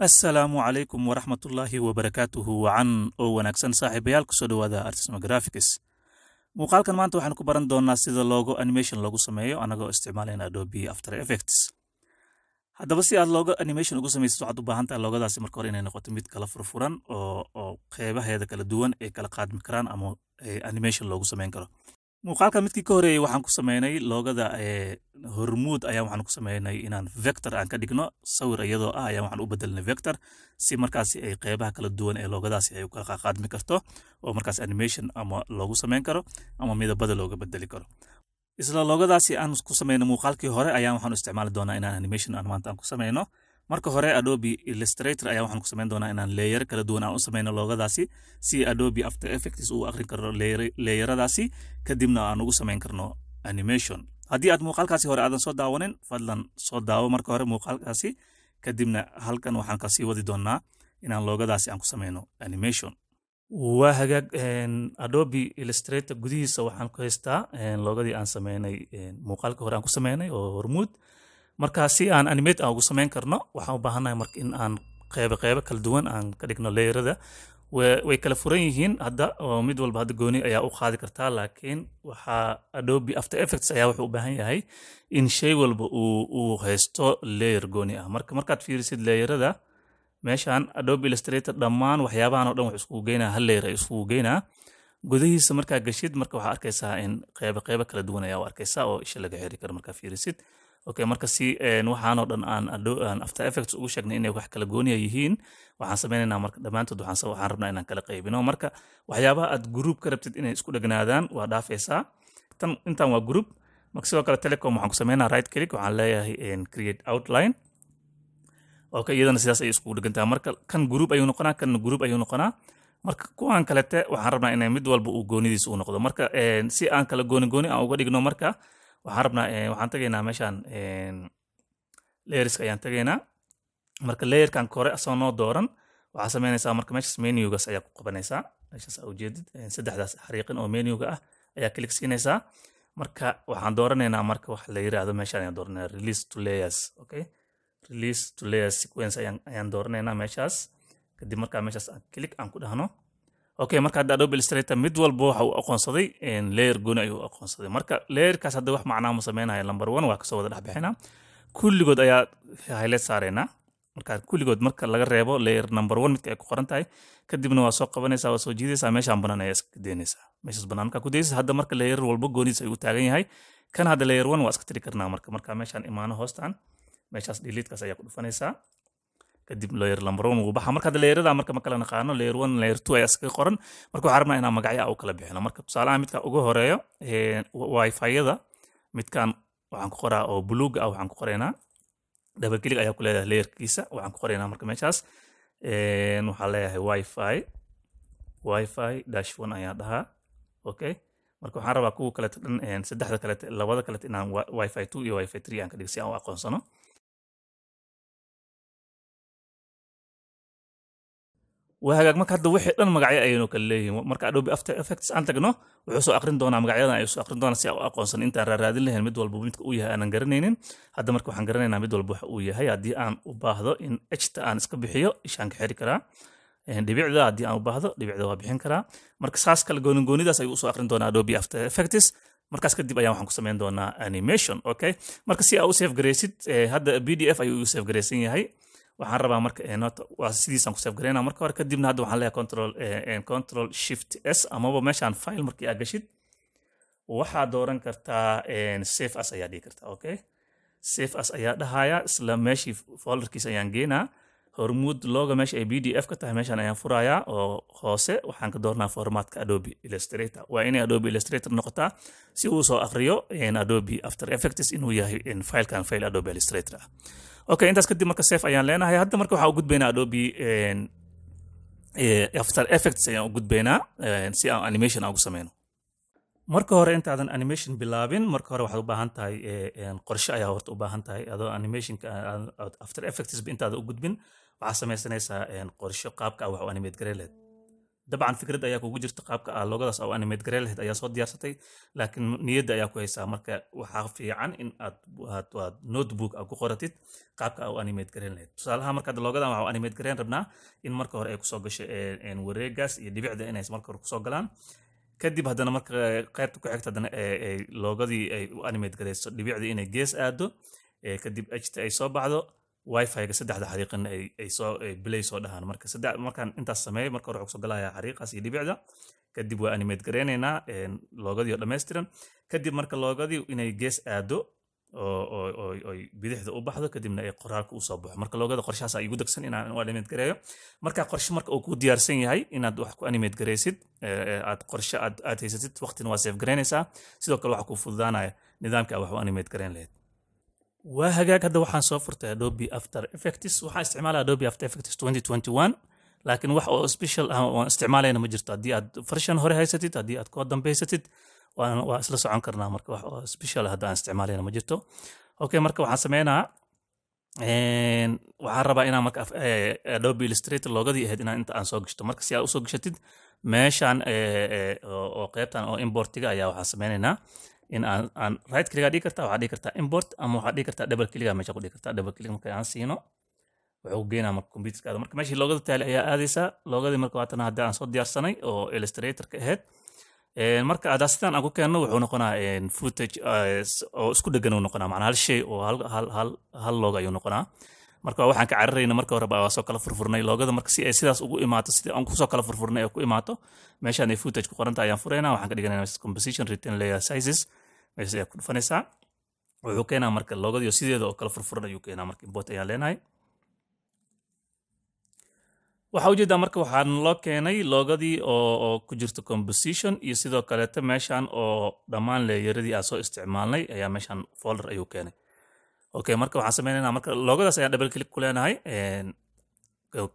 assalaamu calaykum waraxmatullaahi wabarakaatuhu wacan oo wanaagsan saaxiibayaal kusoo dhowaada artisma graphics muuqaalkan maanta waxaan ku baran doonaa sida logo animation loogu sameeyo annagoo isticmaaleyna adobe after effects haddaba si aad loogo animation ugu samaysad waxaad u baahan tahay loogadaasi marka hore inay noqoto mid kala furfuran oo oo qeybaheeda kala duwan ay kala qaadmi karaan ama eh, animation loogu samayn karo muuqaalka midkii ka horeeyey waxaan ku sameynay loogada hormuud ayaa waxaan ku sameynay inaan vector aan ka dhigno sawir iyadoo ah ayaa waxaan u bedelnay vector si markaasi ay qeybaha kala duwan ee loogadaasi ay u kala qaaqaadmi karto oo markaas animation ama loogu sameyn karo ama midabada looga bedeli karo isla loogadaasi aan ku sameynay muuqaalkii hore ayaa waxaan u isticmaali doonaa inaan animation aan maanta aan ku samayno marka hore adobe illustrator ayaa waxaan ku samayn doonaa inaan leeyer kala duwan aan u sameyno loogadaasi si adobe after effects uu akhri karo leeyeradaasi kadibna aan ugu samayn karno animation haddii aad muuqaalkaasi hore aadan soo daawanin fadlan soo daawo marka hore muuqaalkaasi kadibna halkan waxaan kasii wadi doonaa inaan loogadaasi aan ku sameyno animation waa hagaag adobe illustrator gudihiisa waxaan ku haystaa loogadii aan sameynay muuqaalka hore aan ku sameynay oo hormuud marka si aan animate aan ugu samayn karno waxaan u baahannahay marka in aan qeybo qeybo kala duwan aan ka dhigno leerada way kala furan yihiin hadda mid walba hadda gooni ayaa u qaadi kartaa laakiin waxaa adobe after effects ayaa wuxuu u baahan yahay in shay walba uu haysto layer gooni ah marka markaad fiirisid leeyarada meeshan adobe illustrator dhammaan waxyaabahan oo dhan wuxuu iskugu geynaa hal layer ay iskugu geynaa gudihiisa markaa gashid marka waxaa arkaysaa in qeybo qeybo kala duwan ayaa u arkaysaa oo isha laga xiri karo markaa fiirisid okay marka si waxaanoo eh, dhan aan after effects ugu sheegnay inay wax kala gooniya yihiin waxaan samaynaynaa marka dhammaantood waxaan rabnaa inaan kala qaybino marka waxyaabaha aad group ka rabtid inay isku dhegnaadaan waa dhaafaysaa tan intan waa group marka sidoo kale telecom waxaan ku samaynaa right click waxaan leeyahay create outline okay iyadana sidaas ayay iskugu dhegantaha marka kan group ayuu noqonaa kan group ayuu noqonaa marka kuwan kalete waxaan rabnaa inay mid walba uu goonidiisa u noqdo marka si aan kala gooni gooni aan uga dhigno marka waxaan rabnaa eh, waxaan tagaynaa meeshaan eh, layerska ayaan tagaynaa marka layerkan kore asoo noo dooran waxaa sameynaysaa marka meeshaas menugas ayaa ku qabanaysaa meeshaas aa ujeedid eh, saddexdaas xariiqin oo menuga ah ayaa click siinaysaa marka waxaan dooranaynaa marka waxa la yiraahdo meeshaan ayaan dooranayna release to layers okay release to layers sequence ayaan dooranaynaa meeshaas kadib markaa meeshaas aan click aan ku dhahno okay marka hadda adobe illustrator mid walba waxa uu aqoonsaday layer gooni ayuu aqoonsaday marka layerkaas hadda wax macnaha ma sameynaya number one waa kasoo wada dhexbixinaa kulligood ayaa highlight saareynaa marka kulligood marka laga reebo layer number one midka ay ku qoran tahay kadibna waa soo qabanaysaa waa soo jiidaysaa meeshaan banaan ayaa iska deynaysaa meeshaas banaan markaa ku daysa hadda marka layer walba gooniis ayuu taagan yahay kan hadda layer one waa iska tiri karnaa marka marka meeshaan imaano hoostaan meeshaas deleetekaas ayaa ku dhufanaysaa kadib leyer number one wuu baxa marka leerada marka ma naqaano leer one leer two ay iskaga qoran marka waxaan rabnaa inaan magacyo u kala bixino marka tusaalaha midka ugu horeeyo wifi-yada midkan waxaan ku qoraa oo buluuga ah waxaan ku qoraynaa dabagelig ayaa ku leedahay leerkiisa waxaan ku qoraynaa marka meeshaas waxaan leeyahay wifi wifi dash one ayaa dhahaa okay marka waxaan rabaa kuwa kalete dhan saddexda kalete labada kalete inaan wifi two iyo wifi three aan ka dhigo aan u aqoonsano wahagaag marka hadda wixii dhan magacyo ayaynu kala leeyihin marka adobe after effects aan tagno wuxuu soo aqrin doonaa magacyadan ayuu soo aqrin doonaa si aan u aqoonsan intaan raaraadin lahayn mid walba midka uu yahay aanan garanaynin hadda marka waxaan garanaynaa mid walba waxa uu yahay haddii aan u baahdo in ejta aan iska bixiyo ishaan ka xiri karaa dhibicda haddii aan u baahdo dhibicda waa bixin karaa marka saas kale gooningoonidaas ayuu usoo aqrin doonaa adobe after effects markaas kadib ayaan waxaan ku samayn doonaa animation okay marka si aa u safe garaysid hadda b d f ayuu igu safe garaysan yahay waxaan rabaa marka eh, sidiisaan ku safgareyna marka hore kadibna hadda waxaan leeyahay control eh, eh, control shift s amaba meeshaan file markii aa gashid waxaa dooran kartaa safe as ayaa dhigi kartaa okay safe as ayaa dhahaya isla meeshii folderkiis ayaan geenaa hormuud looga meesha ay b d f ka tahay meeshaan ayaan furayaa oo hoose waxaan ka dooranaa formatka adobe illustrator waa inay adobe illustrator noqotaa si uu soo akriyo adobe after effects inuu yahay filekan file adobe illustrator okay intaas kadib marka sef ayaan leenahay hadda marka waxaan u gudbaynaa adobe eh, after effects ayaan u gudbaynaa si aan animation aan ugu sameyno marka hore intaadan animation bilaabin marka hore waxaad u baahan tahay eh, qorshe ayaa horta u baahan tahay adoo animationka eh, after effects intaadan u gudbin waxaad samaysanaysaa qorshe qaabka ah, wax u animate gareleed dabcan fikrad ayaa kugu jirta qaabka ah loogadaas oo animate garelhead ayaa soo diyaarsatay laakiin niyadda ayaa ku haysaa marka waxaa fiican in aad notebook a ku qoratid qaabka ah animate garelhead tusaalaha markaad loogadan waxaa animate garen rabnaa in marka hore ay kusoo gasho eh, wareegaas iyo dhibicda inay marka hore kusoo galaan kadib haddana marka qaybta ku xigta haddana eh, loogadii ay u animate gareyso dhibicda inay gees aado eh, kadib ajta ay soo baxdo wifiga saddexda xariiqin ay soo bilay soo dhahaan marka saddex markaan intaas sameeyay marka hore waxaan kusoo galayaa xariiqaas iyo dhibicda kadib waa animate gareynaynaa loogadii oo dhammaystiran kadib marka loogadii inay gees aado oo bidixda u baxdo kadibna ay qoraalka usoo baxo marka loogada qorshahaas igu degsan inaan animate gareeyo marka qorshe marka uu ku diyaarsan yahay inaad wax ku animate gareysid aad qorshe aad haysatid waqtina waa seef garaynaysaa sidoo kale waxa ku fududaanaya nidaamka wax u animate garayn lahayd waa hagaag hadda waxaan soo furtay adobe after effects waxaan isticmaalaa adobe after effects 2021 laakiin wax oo special ah oon isticmaalayna ma jirto haddii aad farshan hore haysatid haddii aad koo dambaysatid waa isla socon karnaa marka wax oo special ah hadda aan isticmaalayna ma jirto okay marka waxaan sameynaa waxaan rabaa inaan marka adobe illustrator loogadii ahayd inaan inta aan soo gashto marka si aad usoo gashatid meeshaan oo qeybtan oo importiga ayaa waxaan sameynaynaa in aan aan right kiligaa dhigi karta waxaa dhigi kartaa import ama waxaa dhigi kartaa double kiligaa meesha ku dhigi kartaa double kilig marka aan siino wuxuu geenaa marka computerkaada marka meeshii loogada taali ayaa aadaysaa loogadii marka waatana hadda aan soo diyaarsanay oo illustratorka ahayd marka adaa sidaan aan ku keenno wuxuu noqonaa footage oo isku dhegan uu noqonaa macnaa hal shay oo hal hal hal hal looga ayuu noqonaa marka waxaan ka cararayna marka hore baa soo kala furfurnay loogada marka si ay sidaas ugu imaato sidii aan kusoo kala furfurnay ay ku imaato meeshaan ay footage ku qoranta ayaan furaynaa waxaan ka dhiganaynaa composition written layer sizes meeshas ayaa ku dhufanaysaa wuxuu keenaa marka loogadii sideeda oo kale furfuran ayuu keenaa marka import ayaan leenahay waxaa ujeedaa marka waxaan loo keenay loogadii oo ku jirta composition iyo sidoo kaleeta meeshan oo dhammaan leeyaradii aan soo isticmaalnay ayaa meeshan folder ayuu keenay okay marka waxaan sameynayna marka loogadaas ayaan double click ku leenahay eh,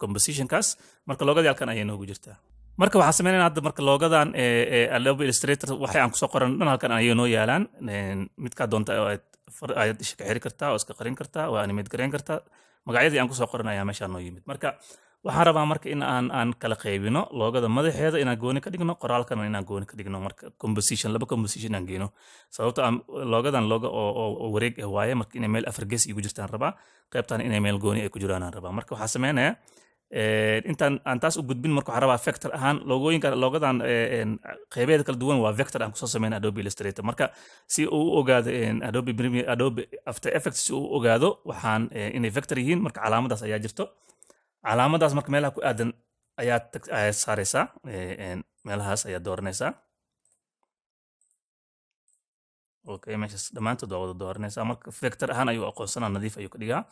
compositionkaas marka loogadii halkan ayay noogu jirtaa marka waxaan sameynayn hadda marka loogadan adobe illustrator waxay aan kusoo qoran dhan halkan ayay noo yaalaan midkaa doonta ayaad isha ka xiri kartaa oo iska qarin kartaa oo animate garayn kartaa magacyadii aan kusoo qoran ayaa meeshaan noo yimid marka waxaan rabaa marka in aan aan kala qaybino loogada madaxeeda inaan gooni ka dhigno qoraalkana inaan gooni ka dhigno marka composition laba composition inaan geyno sababta aan ah, loogadan looga oo wareeg ah waaye marka inay meel afar igu jirtaan rabaa qaybtaan inay meel gooni ay ku jiraan rabaa marka waxaa sameynayaa Eh, intaan aan taas u gudbin marka waxaan rabaa vector ahaan logooyinka loogadan eh, qeybeed kala duwan waa vector aan kusoo sameyn adobe illustrator marka si uu u ogaado adobe premiere adobe after effects si uu u ogaado waxaan eh, inay vector yihiin marka calaamadaas ayaa jirto calaamadaas marka meelaha ku aadan ayaa saareysaa meelahaas ayaa dooranaysaa okay meeshaas dhammaantood waa wada dooranaysaa marka vector ahaan ayuu aqoonsanaa nadiif ayuu ka dhigaa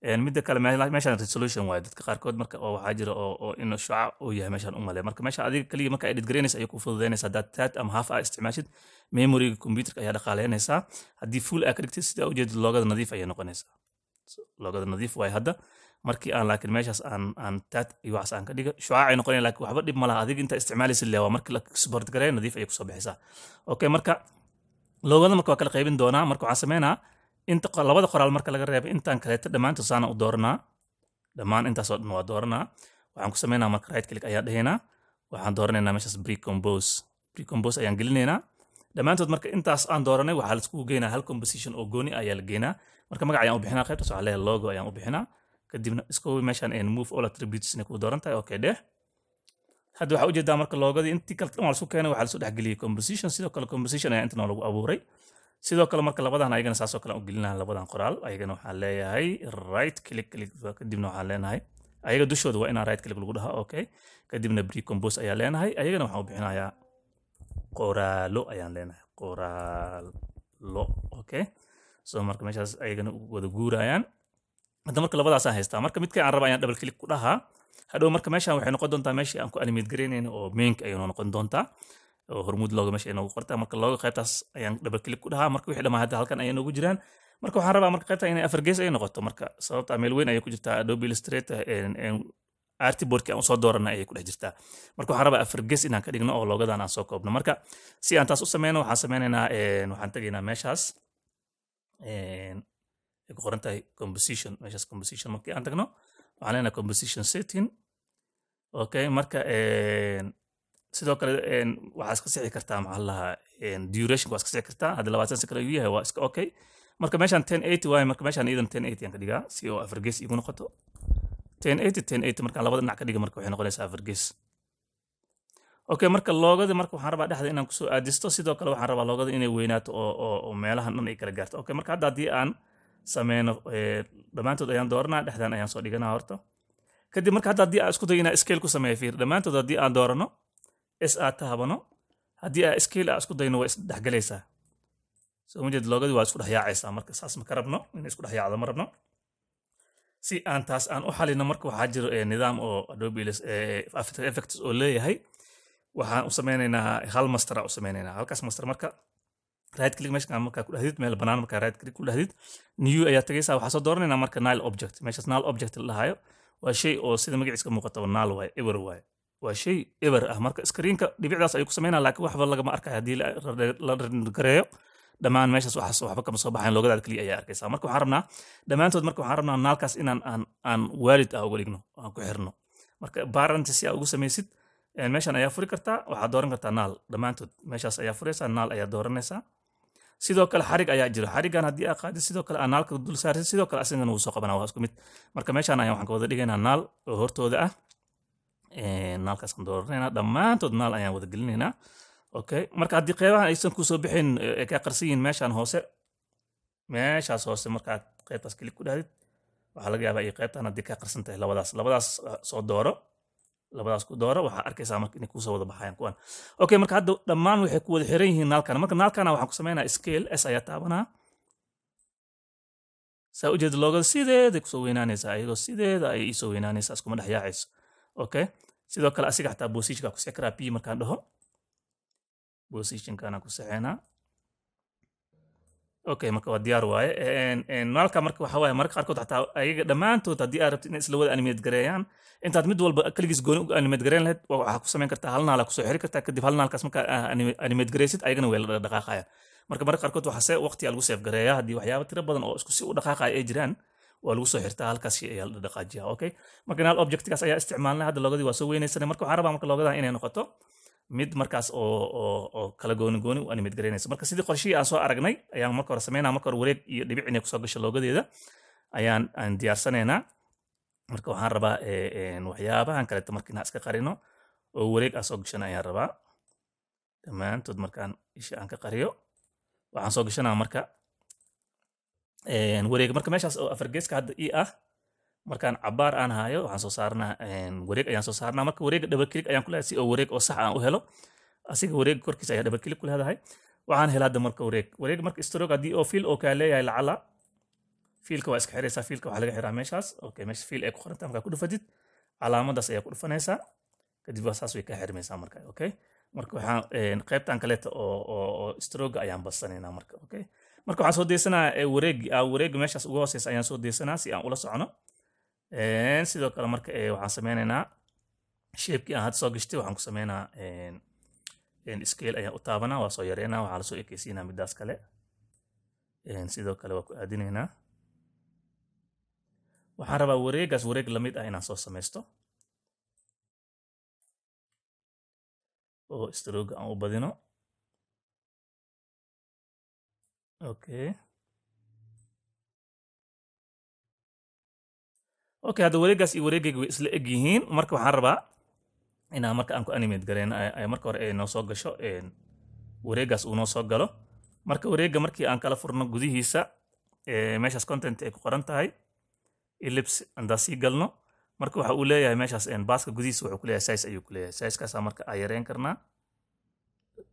mida kale meeshaan resolution waay dadka qaarkood marka oo waxaa jira oo in shuca uu yahay meeshaan u marka meesha adiga kaliya marka edit garaynaysa ayay ku fududaynaysa haddaad taat ama half aa isticmaashid memoriga computerka ayaa dhaqaaleynaysaa haddii full aa ka dhigtid sidaa ujeedid loogada nadiif ayay noqonaysaa loogada nadiif waay hadda markii aan laakiin meeshaas aan aan taat iyo waxaas aan ka dhiga shucaacay noqonayaa laakiin waxba dhib ma adiga intaa isticmaalaysid le waa la subort nadiif ayay kusoo bixaysaa okay marka loogada marka waa kala qaybin doonaa marka waxaan sameynaa inta labada qoraal marka laga reebo intan kaleeta dhammaanta saana u dooranaa dhammaan intaasoo dhan waa dooranaa waxaan ku sameynaa marka right click ayaa dhahaynaa waxaan dooranaynaa meeshaas precompose precompose ayaan gelinaynaa dhammaantood marka intaas aan dooranay waxaa laiskugu geynaa hal composition oo gooni ayaa la geynaa marka magac ayaan u bixinaa qaybtaas waxaa leeyahay logo ayaan u bixinaa kadibna isku meeshaan een move all attributesna kuu dooran okay dheh hadda waxaa ujeedaa marka loogadii intii kale dhan waa laisku keenay waxaa lasu dhexgeliyey composition sidoo kale composition ayaa inta noo lagu abuuray sidoo kale marka labadan ayagana saasoo kale u gelinaha labadan qoraal ayagana waxaan leeyahay right click click kadibna waxaan leenahay ayaga dushooda waa inaan right click lagu dhaha okay kadibna precompose ayaan leenahay ayagana waxaan u bixinayaa qoraalo ayaan leenahay qoraalo okay so marka meeshaas ayagana wada guurayaan hadda marka labadaasaan haystaa marka midka aan raba ayaan double click ku dhahaa hadhow marka meeshaan waxay noqon doontaa meeshii aan ku animate garaynayna oo mainka ayay noqon doontaa oo hormuud looga meesha inoogu qortay marka looga qaybtaas ayaan dhabalkelib ku dhahaa marka wixii dhamaa hadda halkan ayay noogu jiraan marka waxaan rabaa marka qaybta inay afar gees ay noqoto marka sababta meel weyn ayay ku jirtaa adobe illustrator artboardki aan usoo doorana ayay ku dhex jirtaa marka waxaan rabaa afar gees inaan ka dhigno oo loogadan aan soo koobno marka si aan taas u sameyno waxaan sameynaynaa waxaan tegaynaa meeshaas ay ku qoran tahay composition meeshaas composition markii aan tagno waxaan leenahay composition setting okay marka sidoo kale waxaa iska sixi kartaa maxaalaha duration waa iska sixi kartaa hadda labaatan sakar ayuu yahay waa iska okay marka meeshaan ten eighty waaye marka meeshaan iyadan ten eighty aan ka dhigaa si oo afar igu noqoto ten eighty ten eighty markaan labada dhinac ka dhiga marka waxay noqonaysaa afar okay marka loogada marka waxaan rabaa dhexda inaan kusoo aadisto sidoo kale waxaan rabaa loogada inay weynaato oo oo meelahan dhan ay kala gaarto okay marka hadda haddii aan sameyno dhammaantood ayaan dooranaa dhexdan ayaan soo dhiganaa horta kadib marka hadda haddii aan isku dayo inaan scale ku sameeyo fiir dhammaantood haddii aan doorano s aad tahabano haddii aa scale a isku dayno waa isdhexgalaysaa soo majeed loogadi waa isku dhexyaacaysaa marka saas maka rabno in isku dhexyaacdo ma rabno si aan taas aan u xalino marka waxaa jiro eh, nidaam oo adobe eh, effects oo leeyahay waxaan u sameynaynaa hal mastera u sameynaynaa halkaas master marka right click meesha markaa ku dhahdid meel bannaan markaa right click ku dhahdid new ayaa tagaysaa waxaa soo dooranaynaa marka nile object meeshaas nile object la dhahayo waa shay oo sida magaciiska muuqataba nile waaye ewer waaye waa shay eber ah marka iskariinka dhibicdaas ayuu ku samayna lakin waxba lagama arkay haddii la gareeyo dhammaan meeshaas waxaas waxba kama soo baxayn loogadaada keliya ayaa arkaysaa marka waxaan rabnaa dhammaantood marka waxaan rabnaa naalkaas inaan aan aan waalid ah uga dhigno aan ku xirno marka barant si aa ugu samaysid meeshan ayaa furi kartaa waxaad dooran kartaa naal dhammaantood meeshaas ayaa furaysaa naal ayaa dooranaysaa sidoo kale xarig ayaa jiro xarigan haddii aa qaadid sidoo kale aa naalka dul saarsid sidoo kale asigana wuu soo qabanaa waa isku mid marka meeshaan ayaa waxaan ka wada dhigaynaa naal oo hortooda ah naalkaasaan dooranayna dhammaantood naal ayaan wada gelinaynaa okay marka haddii qeybahan aysan kusoo bixin ay ka qarsan yihiin meeshaan hoose meeshaas hoose markaad qeybtaas keli ku dhahdid waxaa laga yaabaa iyo qeybtan haddii kaa qarsan tahay labadaas labadaas ah, soo dooro labadaas ku dooro waxaa arkaysaa marka inay kusoo wada baxayaan kuwan okay marka hadda dhammaan waxay ku wada xiran yihiin naalkana marka naalkana waxaan ku sameynaa scale s ayaa taabanaa saa ujeeda looga sideeday kusoo weynaanaysaa iyagoo sideeda ayay iisoo weynaanaysaa iskuma dhex yaacayso okay sidoo kale asiga xataa position kusixi karaa p markaan dhaho positionkaanaan ku okay marka waa diyaar waaye nalka marka waxa waaye marka qaarkood xataa ayaga dhammaantood haddii aad rabtid inay isla wada animate gareeyaan intaad mid walba keligiis gooni u animate gareyn lahayd waxaa ku samayn kartaa hal naala kusoo xiri kartaa kadib hal naalkaas markaa ah, animate gareysid ayagana way la marka marka qaarkood waxaa se lagu seef gareeyaa haddii waxyaaba tiro badan oo isku si u dhaqaaqaya ay jiraan waa lagu soo xirtaa halkaas ayaa la dhaqaajiyaa okay marka inaal objectkaas ayaa isticmaalnay hadda logadii waa soo weynaysana marka waxaan rabaa marka logadaa inay noqoto mid markaas oo oo oo kala gooni gooni u animate garaynaysa marka sidii qorshihii aan soo aragnay ayaan marka hore sameynaa marka hore wareeg iyo dhibic inay kusoo gasho loogadeeda ayaan aan diyaarsanaynaa marka waxaan rabaa eh, waxyaabahan kaleeto marka inaan iska qarino oo wareeg aan soo gashana ayaan rabaa dhammaantood markaan isha aan ka qariyo waxaan soo gashanaa marka wareeg marka meeshaas oo afar geeska hadda i ah markaan cabaar aan hayo waxaan soo saarna wareeg ayaan soo saarnaa marka wareega dabaklik ayaan kuleedahay si oo wareeg oo sax aan u helo asiga wareeg korkiisa ayaa dabaklik kuleedahay waxaan helaa marka wareeg wareeg marka stroke haddii oo fiil oo kaa leeyahay lacala fiilka waa iska xiraysaa fiilka waxaa laga xiraa meeshaas okay meesha fiil ay ku qoranta markaa ku dhufatid calaamaddaas ayaa ku dhufanaysaa kadib waa saas way kaa xirmaysaa marka okay marka waxaan qaybtan kaleeta oo oo stroga ayaan badsanayna marka okay marka waxaan soo daysanaa eh, wareeg ah, wareega meeshaas uga hooseysa ayaan soo daysanaa si aan ula socono sidoo kale marka eh, waxaan sameynaynaa shapekii aan hadda soo gashtay waxaan ku sameynaa scale ayaan u taabanaa waa soo yareynaa waxaa lasoo ekeysiinaa midaas kale sidoo kale waa ku aadinaynaa waxaan rabaa wareegaas wareeg lamid ah inaan soo sameysto oo strooga aan u badino okay oky hadda wareegaas iyo wareegaygu way isla eg yihiin marka waxaan rabaa inaa marka aan ku animate gareen ay marka hore ay eh, noo soo gasho eh, wareegaas uu noo soo galo marka wareega markii aan kala furno gudihiisa eh, meeshaas content ay ku qoran tahay ellipse andaan sii galno marka waxa uu leeyahay meeshaas baaska gudihiisa wuxuu ku size ayuu ku sizekaasaa marka aan yareen karnaa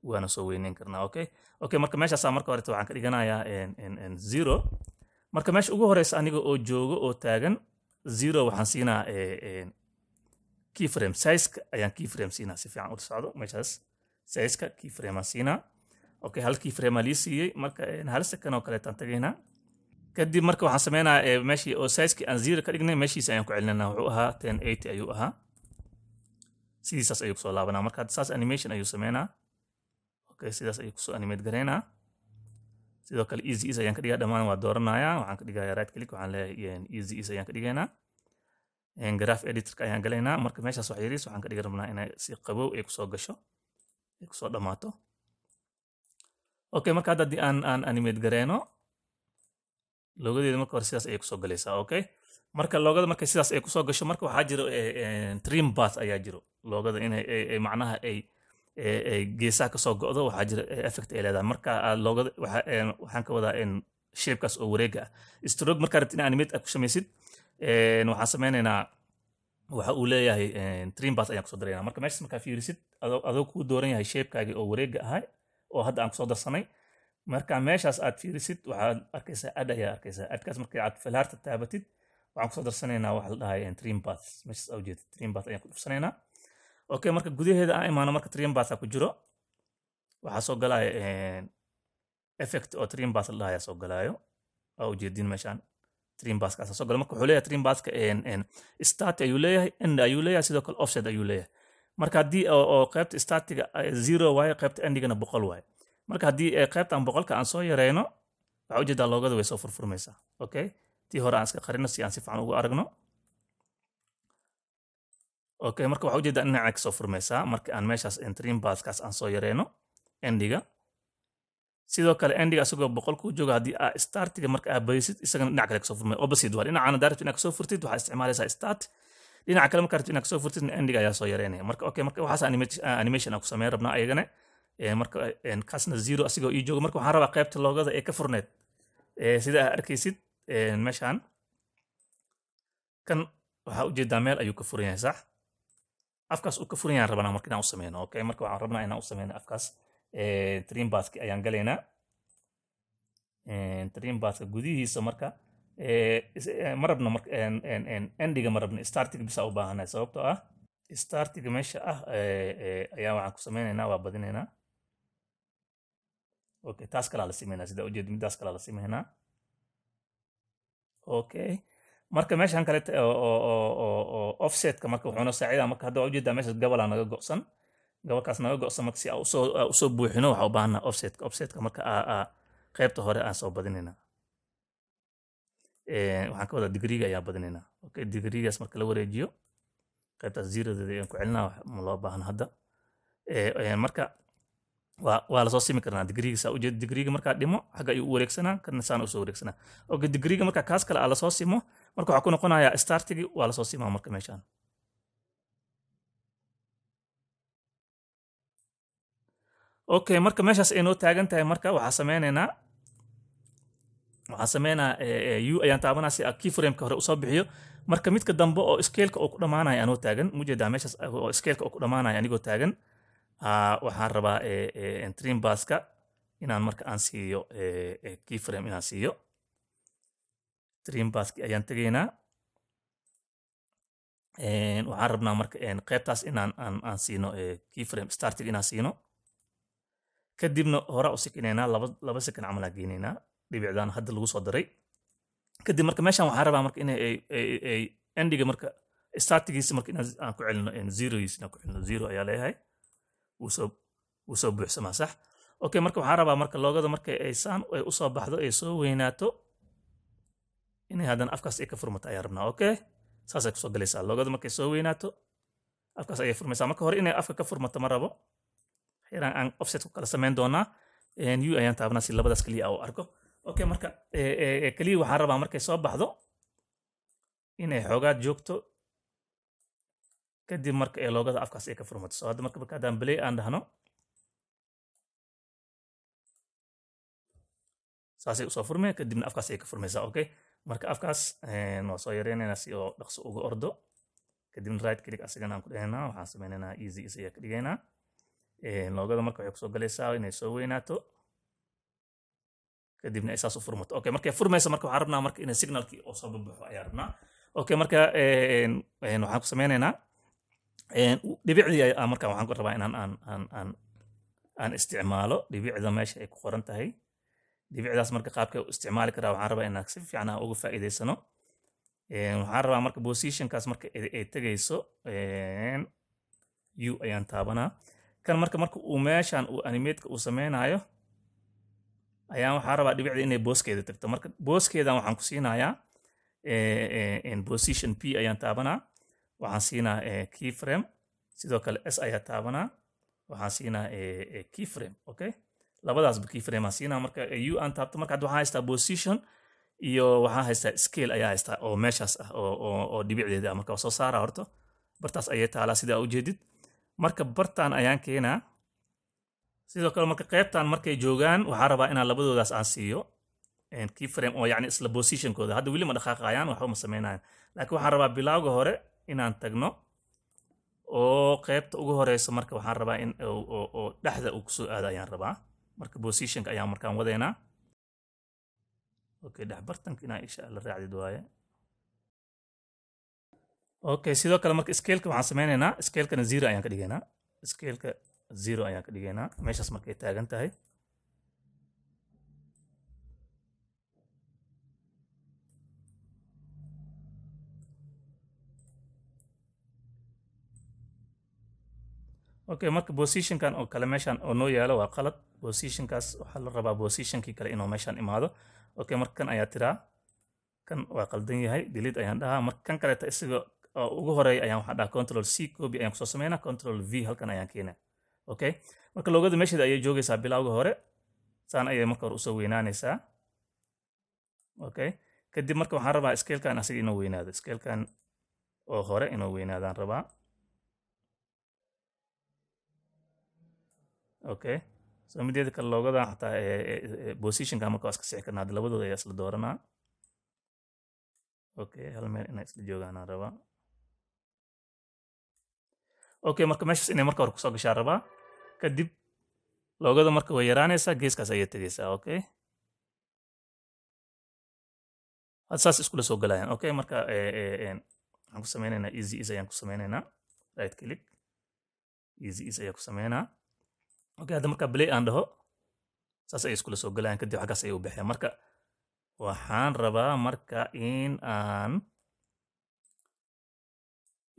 waana soo weyneyn karnaa okay okay marka meeshaasaa marka horeta waxaan ka dhiganayaa zero marka meesha ugu horeysa aniga oo joogo oo taagan zero waxaan siinaa e, keyframe sizeka ayaan keyframe siinaa si fiican ula socdo meeshaas sizeka keyframe aan siinaa okay hal keyframe aa lii siiyey marka hal second oo kaleetaan tagaynaa kadib marka waxaan sameynaa e, meeshii oo sizekii aan zero ka dhignay meeshiisa ayaan ku celinanaa wuxuu ahaa ten eighty ayuu ahaa sidiisaas ayuu kusoo laabanaa marka saas animation ayuu sameynaa sidaas ayuu kusoo animate garaynaa sidoo kale easy is ayaan ka dhigaa dhammaan waa dooranaya waxaan ka dhigayaa right click waxaan leeyahay easy is ayaan ka dhigaynaa graph editorka ayaan galaynaa marka meeshaas wax yariis waxaan ka dhigi rabnaa inay si qabow ay kusoo gasho ay kusoo dhammaato okay marka hadda haddii aan aan animate garayno logadeeda marka hore sidaas ayay kusoo galaysaa okay marka loogada markay sidaas ay kusoo gasho marka waxaa jiro eh, eh, trim bars ayaa jiro loogada inay eh, macnaha ay geesaha kasoo go'do waxaa jira effect ay leedahay marka aad ah, looga waxaan ka wadaa in shapekaas oo wareega ah. stroke markaa rabtid in animate aad ku samaysid waxaan sameynaynaa waxa uu leeyahay trim ayaan kusoo darayna marka meeshas markaa fiirisid adoo kuu dooran yahay shapekaagii oo wareega ahaa oo hadda aan kusoo darsanay marka meeshaas aad fiirisid waxaad arkaysaa ad ayaa arkaysaa adkaas marka aad filaarta taabatid waxaan kusoo darsanaynaa waxa la dhahay trim bars meeshas ujeedid ayaan ku dhufsanaynaa okay marka gudaheeda aan ah, imaano marka triambasa ku jiro waxaa soo galaya eh, effect oo triambas la dhahayaa soo galaayo aa ujeedin meeshaan trimbaskaasa soo gala marka wuxuu leeyahay trimbaska eh, eh, start ayuu leeyahay end ayuu leeyahay sidoo kale offset ayuu leeyahay marka haddii oo qaybta startiga zero waaye qaybta endigana boqol waaye marka haddii qaybtan boqolka aan soo yareyno waxaa ujeedaa loogada way soo furfurmaysaa okay tii hore aan iska qarino si aan si fiican ugu aragno okay marka waxaa ujeeda in dhinaca kasoo furmaysaa marka aan meeshaas entrin baskaas aan soo yareyno endiga sidoo kale endiga isagoo boqol ku jooga haddii aa startiga marka aa badisid isagana dhinac kale kasoo furmay opposite waa dhinacana daa rabto inaad kasoo furtid waxaa isticmaalaysaa start dhinaca kale markaa rabto inaad kasoo furtid endiga ayaa soo yareynaya marka okay marka waxaas animation aan ku sameyn rabnaa ayagana marka kaasna zero asigoo ii jooga marka waxaan rabaa qaybta loogada ee ka furneed sida aa arkaysid meeshaan kan waxaa ujeedaa meel ayuu ka furan yahay sax afkaas u ka furan yaan marka inaan u sameyno okay marka waxaan rabnaa inaan u sameyno afkaas eh, trin ayaan galaynaa eh, trin gudihiisa marka eh, ma rabno marka endiga ma rabno startiga bisa u baahanahay sababtoo ah startiga meesha ah ayaa waxaan ku sameynaynaa waa badinaynaa okay taas kalaa la sameynaa sidaa ujeed midaas kalaa la sameynaa okay marka meeshan kale offsetka marka wuxuuna saacida marka hadda waa ujeedaa meeshaas gobolaa naga go'san gobolkaas naga go'san marka si aa usoo buuxino waxaa u baahanaa offsetka offsetka marka aa hore aan soo badinayna waxaan ka wadaa digriga ayaa badinayna okay digrigaas marka la wareejiyo qaybtaas zerodeeda ayaan ku celinaa ma loo baahan hadda marka waa lasoo simi karnaa digriga saa ujeed digriga markaa dhimo xagga ayuu u wareegsanaa kana saan usoo wareegsanaa ok digriga markaa kaas kale aa lasoo simo marka waxaa ku noqonayaa startigi waa lasoo simaa marka meeshaan okay marka meeshaas ay taagan tahay marka waxaa sameyneynaa waxaa sameynaa u ayaan taabanaa si key frameka hore usoo bixiyo marka midka dambe oo scaleka oo ku dhamaanaya anoo taagan mujeedaa meeshaas oo scaleka oo ku dhamaanaya anigoo taagan Ah, waxaan rabaa eh, eh, trimbaska inaan marka aan siiyo eh, keyframe inaan siiyo trimbaski ayaan tegaynaa waxaan rabnaa marka qeybtaas inaan aan siino keyframe startig inaan siino kadibna horaa u sikinaynaa laba laba sekan geynaynaa dhibicdan hadda lagu soo daray kadib marka meeshan waxaan rabaa marka in endiga marka startigiisa marka inaan ku celino zerogiisa inaan ku celino zero ayaa leeyahay wuu soo buuxsamaa sax okay marka waxaan rabaa marka loogada marka aysaan ay usoo baxdo ay soo weynaato inay haddana afkaas ay ka furmato ayaan rabnaa okay saasay kusoo galaysaa loogada markay soo weynaato afkaas ayay furmaysaa marka hore inay afka ka furmato ma rabo waxyaraan aan offset ku kala samayn doonaa u ayaan taabnaa si labadaas keliya u arko okay marka keliya waxaan rabaa markay soo baxdo inay xoogaa joogto kadib marka ee loogada afkaas ay ka furmatiso hadda marka marka haddaan play aan dhahno saasay usoo furmee kadibna afkaas ay ka furmaysaa okay marka afkaas waa eh, soo yareynaynaa si oo dhaqso uga ordo kadibna right click asigana aan ku dhigaynaa waxaan samaynaynaa easy is ayaa ka dhigaynaa eh, loogada marka waxay kusoo galaysaa inay soo weynaato kadibna ay saas u furmato okay markay furmaysa marka waxaan rabnaa marka inay signalkii oo soo baxo ayaa rabnaa okay marka eh, waxaan ku samaynaynaa dhibicdii ah, markan waxaan ku rabaa inaan aan aan aan aan isticmaalo dhibicda meesha ay ku qoran tahay dhibicdaas marka qaabkay u isticmaali karaa waxaan rabaa inaan si fiican aan uga faa'iidaysano waxaan rabaa marka positionkaas marka ay tegayso u ayaan taabanaa kan marka marka uu meeshan uu animateka uu samaynayo ayaan waxaa rabaa dhibicda inay booskeeda tagto marka booskeedan waxaan ku siinayaa position p ayaan taabanaa waxaan siinaa eh, keyframe sidoo kale s ayaa taabanaa waxaan siinaa eh, eh, keyframe okay labadaasba keyframe aan siinaa marka u aan taabto marka waxaan haystaa position iyo waxaan haystaa scale ayaa haystaa oo meeshaas ah oo dhibicdeeda ah marka soo saara horto bartaas ayay taalaa sidaa ujeedid marka bartaan ayaan keenaa sidoo kale marka qaybtan markay joogaan waxaan rabaa inaan labadoodaas aan siiyo keyframe oo yacni isla positionkooda hadda weli ma dhaqaaqayaan waxba ma sameynayaan laakiin waxaan rabaa bilowga hore inaan tagno oo qaybta ugu horeysa marka waxaan rabaa in oo dhexda uu kusoo aado ayaan rabaa marka positionka ayaan markaan wadeynaa okay dhex bartanka inaa isha la raacdid waaye okay sidoo kale marka scaleka waxaan sameyneynaa scalekana zero ayaan ka dhigeynaa scaleka zero ayaan ka dhigeynaa meeshaas markay taagan tahay okay marka positionkan oo kale meeshan oo noo yaalo waa qalad positionkaas waxaa la rabaa positionkii kale inuu meeshan imaado okay marka kan ayaa tiraa kan waa qaldan yahay delete ayaan dhahaa marka kan kaleeta isaga ugu horeeya ayaan waxaan dhahaa control c copy ayaan kusoo sameynaa control v halkan ayaan keenaa okay marka loogada meesheeda ayay joogaysaa bilowga hore saan ayay marka hore usoo weynaanaysaa okay kadib marka waxaan rabaa scalekan asiga inuu weynaado scalekan oo hore inuu weynaadaan rabaa okay so mideeda kale logada xataa positionka marka waa iska sixi karna hadda labadooda ayaa isla dooranaa okay hal meel inay isla joogaanaan rabaa okay marka meeshaas inay marka hore kusoo gashaa rabaa kadib loogada marka way yaraanaysaa geeskaas ayay tegaysaa okay had saas iskula soo galayaan okay marka waxaan ku sameynaynaa easy is ayaan ku sameynaynaa right click easy is ayaa ku sameynaa okay hadda markaa play aan dhaho saas ay iskula soo galayaan kadib xaggaas ayay u baxeen marka waxaan rabaa marka in aan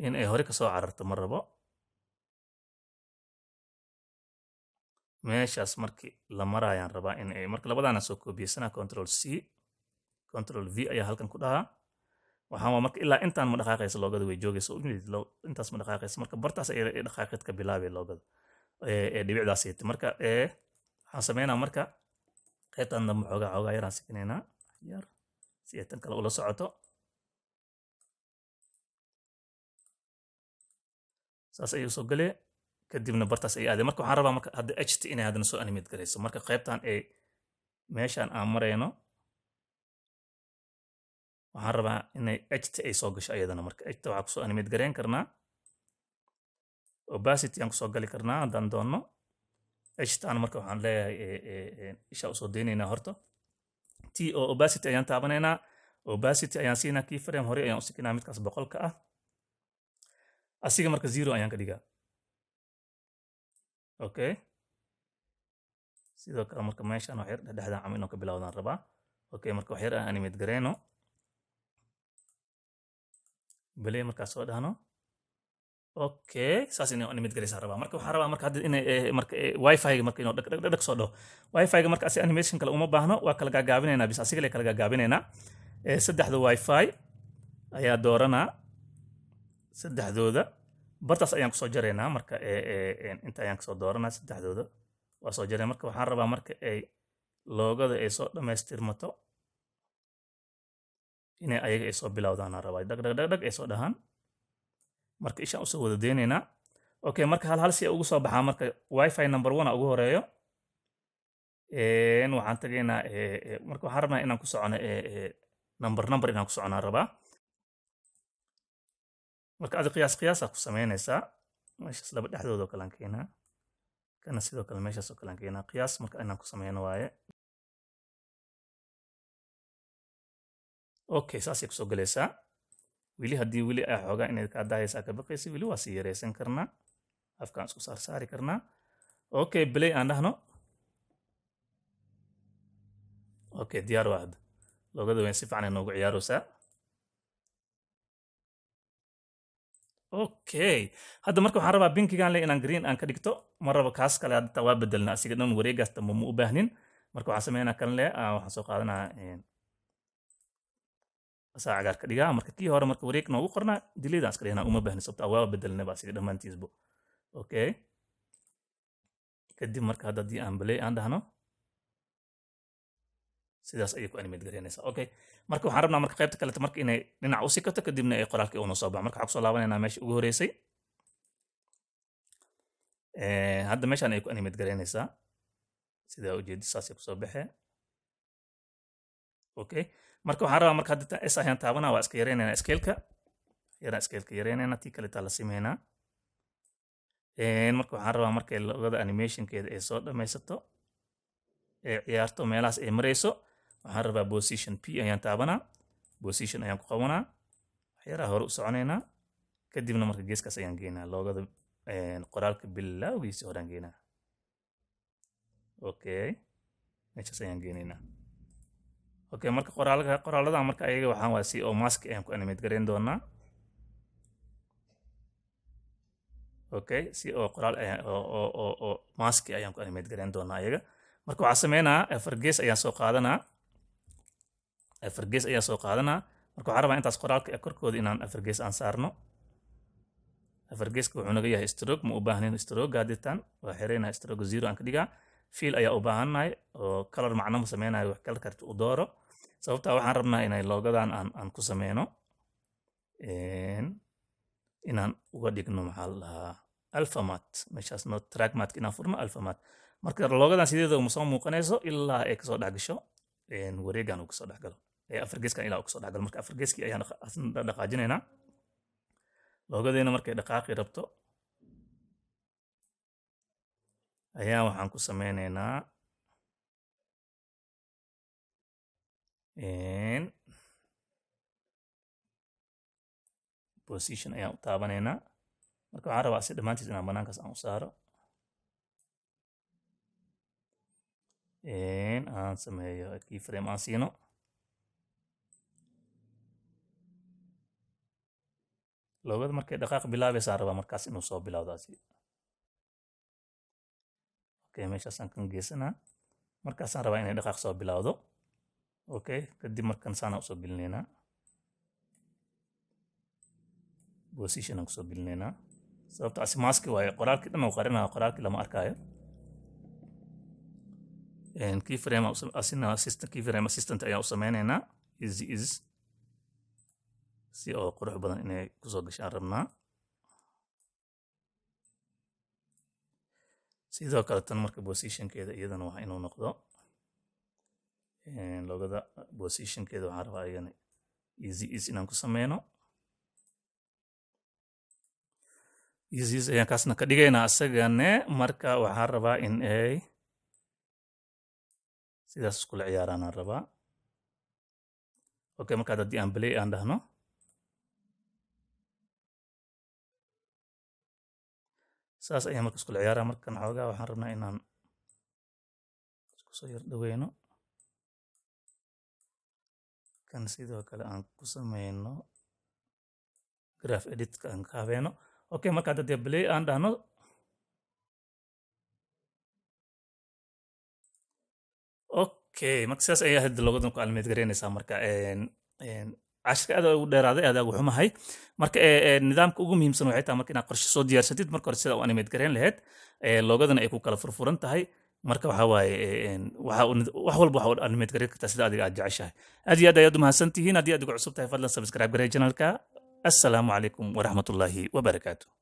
in ay hore ka soo cararto ma rabo meeshaas markii la maraayaan rabaa in ay marka labadaana soo koobiyeysanaa control c control v ayaa halkan ku dhahaa waxaan waa marka ilaa intaan ma dhaqaaqaysa loogada way joogaysa intaas ma dhaqaaqaysa marka bartaas ay dhaqaaqid ka bilaabay loogada ee dhibicdaas marka ee waxaan sameynaa marka qaybtan dambe xoogaa xoogaa yaraan sikineynaa yar si ay tan kale ula socoto saas ayuu soo galee kadibna bartaas ay aadeen marka waxaan rabaa marka hadda ht inay haddana soo animate garayso marka qaybtan ay meeshan aan marayno waxaan rabaa inay ht ay soo gasho ayadana marka ht waxaa kusoo animate garayn karnaa obacity aan kusoo gali karnaa haddaan doonno eshtaan marka waxaan leeyahay eh, eh, eh, ishaa usoo daynaynaa horta t oo opacity ayaan taabanaynaa opacity ayaan siinaa key frame hore ayaan usikinaa midkaas boqolka ah asiga marka zero ayaan ka dhigaa okay sidoo kale marka meeshaan waxyar dhexdhexdaan cama inuu ka bilowdaan rabaa okay marka waxyar aan animate gareyno bele markaa soo dhahno okay saas ina animate oh, galaysaa rabaa marka waxaan rabaa marka hadda inay eh, marka eh, wifi marka inuu dhagdhag soo dhaho wifi marka asi animation kale uma baahno waa kala gaagaabinaynaa bis asiga le kala gaagaabinaynaa eh, saddexda wifi ayaa dooranaa saddexdooda bartaas ayaan kusoo jaraynaa marka inta ayaan kasoo dooranaa saddexdooda waa soo jarayna marka waxaan rabaa marka ay loogada ay soo dhammaystirmato inay ayaga ay soo bilowdaanaan rabaa dhagdhagdhagdhag ay soo dhahaan marka isha usoo wada deynaynaa ok marka halhal hal si ugu soo baxaa marka wifi number one ugu horeeyo waxaan tagaynaa marka waxaan rabnaa inaan ku socono number number inaan ku soconaan rabaa marka adi qiyaas qiyaasaa ku samaynaysaa meeshaas laba dhexdoodoo kalean keenaa kana sidoo kale meeshaasoo kalean keenaa qiyaas marka inaan ku sameyno waaye okay saasay kusoo galaysaa weli haddii weli aa xoogaa inayd ka adahaysaa ka baqaysa weli waa sii yaraysan karnaa afkaan isku saarsaari karnaa okay belay aan dhahno okay diyaar waa hadda loogada weyn si fiican inoogu ciyaaraysaa okay hadda marka waxaan rabaa binkigan le inaan green aan ka dhigto ma kaas kale hadda waa bedelna asiga dhan wareegaas dambe ma u baahnin marka waxaan sameynaa kan le ah, waxaan soo qaadanaa asaa cagaarka dhigaa marka kii hore marka wareeg noogu qornaa dilidan iska dhihnaa uma baahni sabto waa bedelna baa siga dhammaantiisbo okay kadib marka hadda haddii aan belay aan dhahno sidaas ayay ku animate garaynaysaa okay marka waxaan rabnaa marka qaybta kaleta marka inay dhinac u sikato kadibna ay qoraalkii uuna soo baxo marka waxaan kusoo laabanaynaa meesha ugu horeysay eh, hadda meeshaan ay ku animate garaynaysaa sidaa ujeedi saasay kusoo baxee okay marka waxaan rabaa marka hadda s ayaan taabanaa waa iska yareynayna skeelka yaraan skeelka yareynayna tii kaletaa la sameynaa marka waxaan rabaa markay logada animationkeeda ay soo dhamaysato ee ciyaarto meelahaas ay marayso waxaan rabaa position p ayaan taabanaa position ayaan ku qabanaa waxyaaraha hore u soconaynaa kadibna marka geeskaas ayaan geynaa loogada qoraalka bilowgiisii horaan geynaa okay meeshaas ayaan geynaynaa okay marka qoraalka qoraalada marka ayaga waxaan waa si mask ayaan ku animate gareyn doonaa okay si qoraal oo oo ayaan ku animate gareyn doonaa ayaga marka waxaan sameynaa afar ayaan soo qaadanaa afar gees ayaan soo qaadanaa marka waxaan rabaa intaas qoraalka korkooda inaan afar aan saarno afar wuxuu naga yahay stroke ma u baahnayn stroke gaaditaan waa xireynaa stroke zero aan ka dhigaa fiil ayaa u baahannahay oo color macno ma sameynayo wax kalarkarta u dooro sababta waxaan rabnaa inay logadan aan ku sameyno inaan uga dhigno maxaa la dhahaa alfamat meeshaas no tragmatka inaan furno alfamat marka loogadan sideeda uma soo muuqanayso ilaa ay kasoo dhexgasho wareegan uu kasoo dhexgalo afargeeskan ilaa uu kasoo dhexgalo marka afargeeskii ayaan dhaqaajinaynaa loogadeena markay dhaqaaqi rabto ayaa waxaan ku sameynaynaa n position ayaan u taabanaynaa marka waxaan rabaa si dhammaantiis inaan banaankaas aan u saaro n aan sameeyo keyframe aan siino loogada markay dhaqaaq bilaabaysaan rabaa markaas inuu soo bilowdo okay meeshaasaan kan geysanaa markaasaan rabaa inay dhaqaaq soo bilowdo okay kadib markan saanaan usoo gelinaynaa position aan kusoo gelinaynaa sababto asi maaski waaye qoraalkii dhan aan qarinaha qoraalkii lama arkaayo keyframe assistant keyframe u sameynaynaa easy is si oo qurux badan inay kusoo gashaan rabnaa sidoo kale tan marka positionkeeda iyadana waa inuu noqdo logada positionkeeda waxaan rabaa ayagana easy is inaan ku sameyno easys ayaan kaasna ka dhigaynaa asagane marka waxaan rabaa in ay sidaas iskula ciyaaraanaan rabaa okay markaad haddii aan play aan dhahno saas ayaan marka iskula ciyaaraa markan xoogaa waxaan rabnaa inaan isku soo yar dhaweyno halkan sidoo kale aan ku sameyno graph editka aan ka habeeno okay marka hadda dee play aan dhahno okay marka sidaas ayaa hadda logadan ku almeed garaynaysaa marka cashka aad ugu dheeraaday aad ugu xumahay marka e, e, nidaamka ugu muhiimsan waxay tahay marka inaad qorshe soo diyaarsatid marka hore sida u animeed garayn lahayd e, logadana ay ku kala furfuran tahay marka waxa waaye eh, wax walba waxa animate garin kartaa sida adiga aad jeceshahay aad iyo aad ayaad umahadsan tihiin haddii aad igu cusub tahay fadlan subscribe garay janalka assalaamu calaykum waraxmatullaahi wabarakaatu